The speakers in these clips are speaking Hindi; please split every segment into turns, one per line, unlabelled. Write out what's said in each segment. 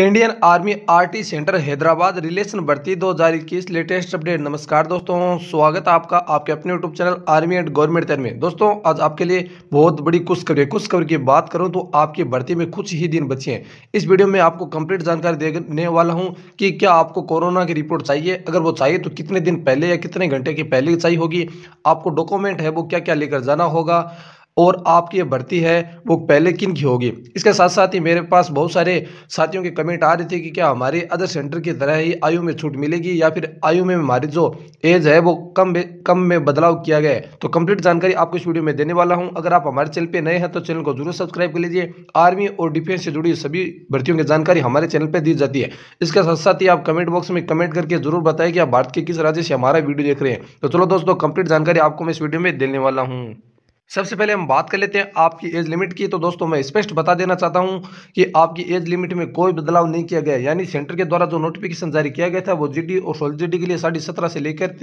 Indian army RT centre Hyderabad relation भर्ती दो हज़ार इक्कीस लेटेस्ट अपडेट नमस्कार दोस्तों स्वागत है आपका आपके अपने YouTube channel army and government तैन में दोस्तों आज आपके लिए बहुत बड़ी कुछ खबर है कुछ खबर की बात करूं तो आपकी भर्ती में कुछ ही दिन बचे हैं इस वीडियो में आपको कंप्लीट जानकारी देने वाला हूँ कि क्या आपको कोरोना की रिपोर्ट चाहिए अगर वो चाहिए तो कितने दिन पहले या कितने घंटे के पहले चाहिए होगी आपको डॉक्यूमेंट है वो क्या क्या लेकर जाना होगा और आपकी भर्ती है वो पहले किन की होगी इसके साथ साथ ही मेरे पास बहुत सारे साथियों के कमेंट आ रहे थे कि क्या हमारे अदर सेंटर की तरह ही आयु में छूट मिलेगी या फिर आयु में हमारी जो एज है वो कम कम में बदलाव किया गया है तो कंप्लीट जानकारी आपको इस वीडियो में देने वाला हूँ अगर आप हमारे चैनल पर नए हैं तो चैनल को जरूर सब्सक्राइब कर लीजिए आर्मी और डिफेंस से जुड़ी सभी भर्तियों की जानकारी हमारे चैनल पर दी जाती है इसके साथ साथ ही आप कमेंट बॉक्स में कमेंट करके जरूर बताएं कि आप भारत के किस राज्य से हमारा वीडियो देख रहे हैं तो चलो दोस्तों कंप्लीट जानकारी आपको मैं इस वीडियो में देने वाला हूँ सबसे पहले हम बात कर लेते हैं आपकी एज लिमिट की तो दोस्तों मैं स्पष्ट बता देना चाहता हूं कि आपकी एज लिमिट में कोई बदलाव नहीं किया गया यानी सेंटर के द्वारा जो नोटिफिकेशन जारी किया गया था वो जीडी और सोल जीडी के लिए साढ़े सत्रह से लेकर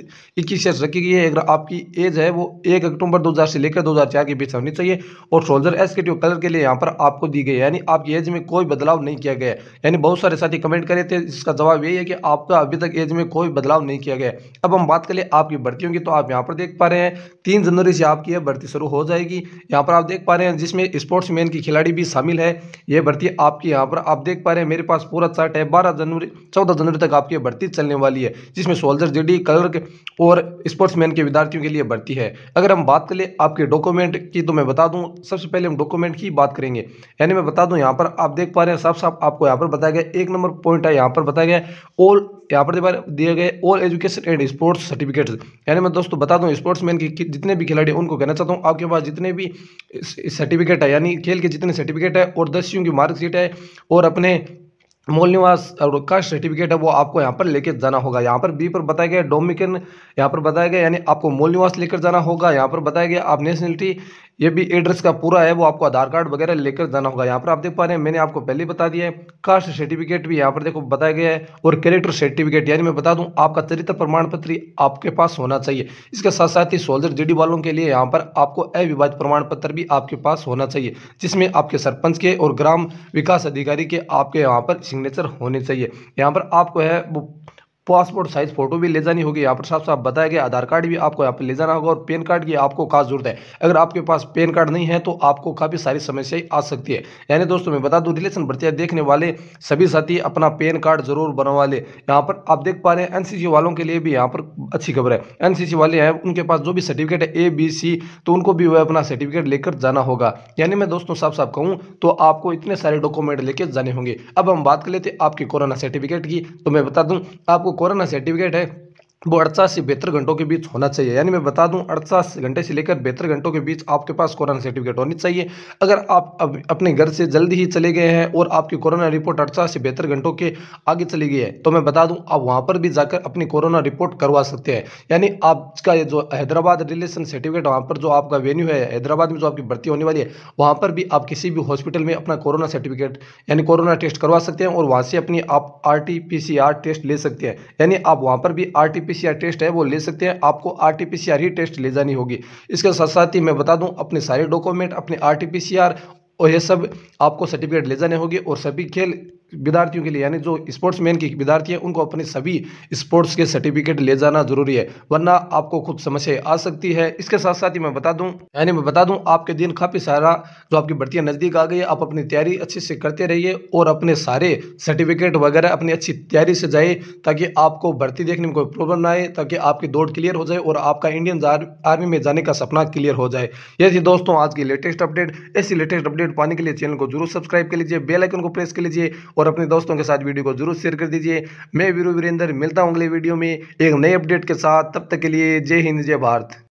इक्कीस ईयर रखी गई है अगर आपकी एज है वो एक अक्टूबर दो से लेकर दो के बीच होनी चाहिए और सोल्जर एस के कलर के लिए यहाँ पर आपको दी गई यानी आपकी एज में कोई बदलाव नहीं किया गया यानी बहुत सारे साथी कमेंट करे थे इसका जवाब यही है कि आपका अभी तक एज में कोई बदलाव नहीं किया गया अब हम बात करें आपकी भर्तियों की तो आप यहाँ पर देख पा रहे हैं तीन जनवरी से आपकी यह भर्ती शुरू हो जाएगी यहाँ पर आप देख पा रहे हैं जिसमें स्पोर्ट्स मैन की खिलाड़ी भी शामिल है ये भर्ती आपकी यहाँ पर आप देख पा रहे हैं मेरे पास पूरा चार्ट है बारह जनवरी चौदह जनवरी तक आपकी भर्ती चलने वाली है जिसमें सोल्जर जेडी क्लर्क और स्पोर्ट्समैन के विद्यार्थियों के लिए भर्ती है अगर हम बात करें आपके डॉक्यूमेंट की तो मैं बता दूँ सबसे पहले हम डॉक्यूमेंट की बात करेंगे यानी मैं बता दूँ यहाँ पर आप देख पा रहे हैं साफ साफ आपको यहाँ पर बताया गया एक नंबर पॉइंट है यहाँ पर बताया गया ऑल यहाँ पर दिए गए all education and sports certificates यानी मैं दोस्तों बता दूँ स्पोर्ट्समैन के जितने भी खिलाड़ी उनको कहना चाहता हूँ आपके आपके पास जितने भी सर्टिफिकेट है यानी खेल के जितने सर्टिफिकेट है और दसियों की मार्कशीट है और अपने मोल निवास और कास्ट सर्टिफिकेट है वो आपको यहाँ पर लेकर जाना होगा यहाँ पर बी पर बताया गया डोमिकन यहाँ पर बताया गया यानी आपको मोल निवास लेकर जाना होगा यहाँ पर बताया गया आप नेशनलिटी ये भी एड्रेस का पूरा है वो आपको आधार कार्ड वगैरह लेकर जाना होगा यहाँ पर आप देख पा रहे हैं मैंने आपको पहले बता दिया है कास्ट सर्टिफिकेट भी यहाँ पर देखो बताया गया है और कैरेक्टर सर्टिफिकेट यानी मैं बता दूँ आपका चरित्र प्रमाण पत्र आपके पास होना चाहिए इसके साथ साथ ही सोल्जर जीडी वालों के लिए यहाँ पर आपको अविवाद प्रमाण पत्र भी आपके पास होना चाहिए जिसमें आपके सरपंच के और ग्राम विकास अधिकारी के आपके यहाँ पर सिग्नेचर होने चाहिए यहाँ पर आपको है वो पासपोर्ट साइज फोटो भी ले जानी होगी यहाँ पर साफ साफ बताया गया आधार कार्ड भी आपको यहाँ पर ले जाना होगा और पेन कार्ड की आपको खास जरूरत है अगर आपके पास पेन कार्ड नहीं है तो आपको काफ़ी सारी समस्याएं आ सकती है यानी दोस्तों मैं बता दूं रिलेशन भर्तियां देखने वाले सभी साथी अपना पेन कार्ड जरूर बनवा ले यहाँ पर आप देख पा रहे हैं एनसीसी वालों के लिए भी यहाँ पर अच्छी खबर है एनसीसी वाले हैं उनके पास जो भी सर्टिफिकेट है ए बी सी तो उनको भी वह अपना सर्टिफिकेट लेकर जाना होगा यानी मैं दोस्तों साफ साफ कहूँ तो आपको इतने सारे डॉक्यूमेंट लेकर जाने होंगे अब हम बात कर लेते आपके कोरोना सर्टिफिकेट की तो मैं बता दूँ आपको कोरोना सर्टिफिकेट है वो अड़चास से बेहतर घंटों के बीच होना चाहिए यानी मैं बता दूं अड़चास घंटे से लेकर बेहतर घंटों के बीच आपके पास कोरोना सर्टिफिकेट होनी चाहिए अगर आप अब अपने घर से जल्दी ही चले गए हैं और आपकी कोरोना रिपोर्ट अड़चास से बेहतर घंटों के आगे चली गई है तो मैं बता दूं आप वहां पर भी जाकर अपनी कोरोना रिपोर्ट करवा सकते हैं यानी आपका ये जो हैदराबाद रिलेशन सर्टिफिकेट वहाँ पर जो आपका वेन्यू है हैदराबाद में जो आपकी भर्ती होने वाली है वहाँ पर भी आप किसी भी हॉस्पिटल में अपना कोरोना सर्टिफिकेट यानी कोरोना टेस्ट करवा सकते हैं और वहाँ से अपनी आप आर टेस्ट ले सकते हैं यानी आप वहाँ पर भी आर आरटीपीसीआर टेस्ट है वो ले सकते हैं आपको आरटीपीसीआर ही टेस्ट ले जानी होगी इसके साथ साथ ही मैं बता दूं अपने सारे डॉक्यूमेंट अपने आरटीपीसीआर और ये सब आपको सर्टिफिकेट ले जाने होगी और सभी खेल विद्यार्थियों के लिए यानी जो स्पोर्ट्स मैन की विद्यार्थी है उनको अपने सभी स्पोर्ट्स के सर्टिफिकेट ले जाना जरूरी है वरना आपको खुद समस्या आ सकती है इसके साथ साथ ही मैं बता दूं यानी मैं बता दूं आपके दिन काफ़ी सारा जो आपकी भर्तियाँ नज़दीक आ गई है आप अपनी तैयारी अच्छे से करते रहिए और अपने सारे सर्टिफिकेट वगैरह अपनी अच्छी तैयारी से जाए ताकि आपको भर्ती देखने में कोई प्रॉब्लम ना आए ताकि आपकी दौड़ क्लियर हो जाए और आपका इंडियन आर्मी में जाने का सपना क्लियर हो जाए ये थी दोस्तों आज की लेटेस्ट अपडेट ऐसी लेटेस्ट अपडेट पाने के लिए चैनल को जरूर सब्सक्राइब कर लीजिए बेलाइकन को प्रेस कर लीजिए और अपने दोस्तों के साथ वीडियो को जरूर शेयर कर दीजिए मैं वीरू वीरेंद्र मिलता हूँ अगले वीडियो में एक नए अपडेट के साथ तब तक के लिए जय हिंद जय भारत